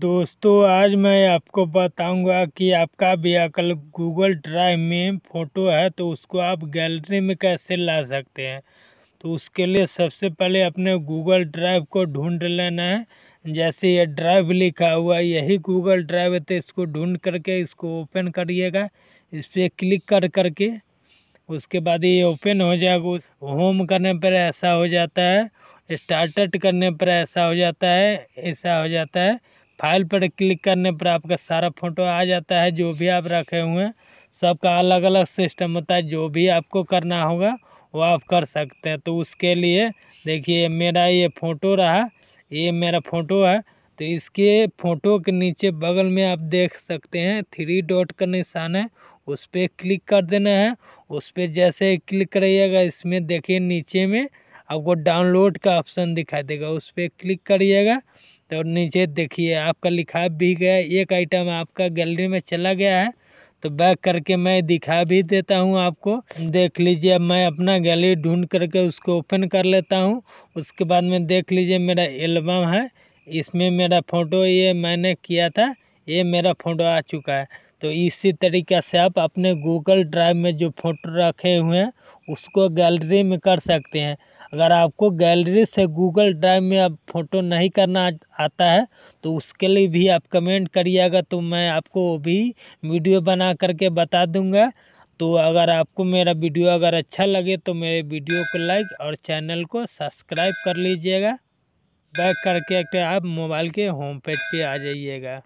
दोस्तों आज मैं आपको बताऊंगा कि आपका व्हीकल गूगल ड्राइव में फ़ोटो है तो उसको आप गैलरी में कैसे ला सकते हैं तो उसके लिए सबसे पहले अपने गूगल ड्राइव को ढूंढ लेना है जैसे ये ड्राइव लिखा हुआ यही गूगल ड्राइव है तो इसको ढूंढ करके इसको ओपन करिएगा इस पर क्लिक कर करके उसके बाद ये ओपन हो जाएगा होम करने पर ऐसा हो जाता है स्टार्टअ करने पर ऐसा हो जाता है ऐसा हो जाता है फाइल पर क्लिक करने पर आपका सारा फ़ोटो आ जाता है जो भी आप रखे हुए हैं सबका अलग अलग सिस्टम होता है जो भी आपको करना होगा वो आप कर सकते हैं तो उसके लिए देखिए मेरा ये फ़ोटो रहा ये मेरा फ़ोटो है तो इसके फ़ोटो के नीचे बगल में आप देख सकते हैं थ्री डॉट का निशान है उस पर क्लिक कर देना है उस पर जैसे क्लिक करिएगा इसमें देखिए नीचे में आपको डाउनलोड का ऑप्शन दिखाई देगा उस पर क्लिक करिएगा तो नीचे देखिए आपका लिखा भी गया एक आइटम आपका गैलरी में चला गया है तो बैक करके मैं दिखा भी देता हूँ आपको देख लीजिए मैं अपना गैलरी ढूंढ करके उसको ओपन कर लेता हूँ उसके बाद में देख लीजिए मेरा एल्बम है इसमें मेरा फ़ोटो ये मैंने किया था ये मेरा फ़ोटो आ चुका है तो इसी तरीक़े से आप अपने गूगल ड्राइव में जो फ़ोटो रखे हुए हैं उसको गैलरी में कर सकते हैं अगर आपको गैलरी से गूगल ड्राइव में अब फ़ोटो नहीं करना आता है तो उसके लिए भी आप कमेंट करिएगा तो मैं आपको भी वीडियो बना करके बता दूंगा तो अगर आपको मेरा वीडियो अगर अच्छा लगे तो मेरे वीडियो को लाइक और चैनल को सब्सक्राइब कर लीजिएगा बैक करके आप मोबाइल के होम पेज पर आ जाइएगा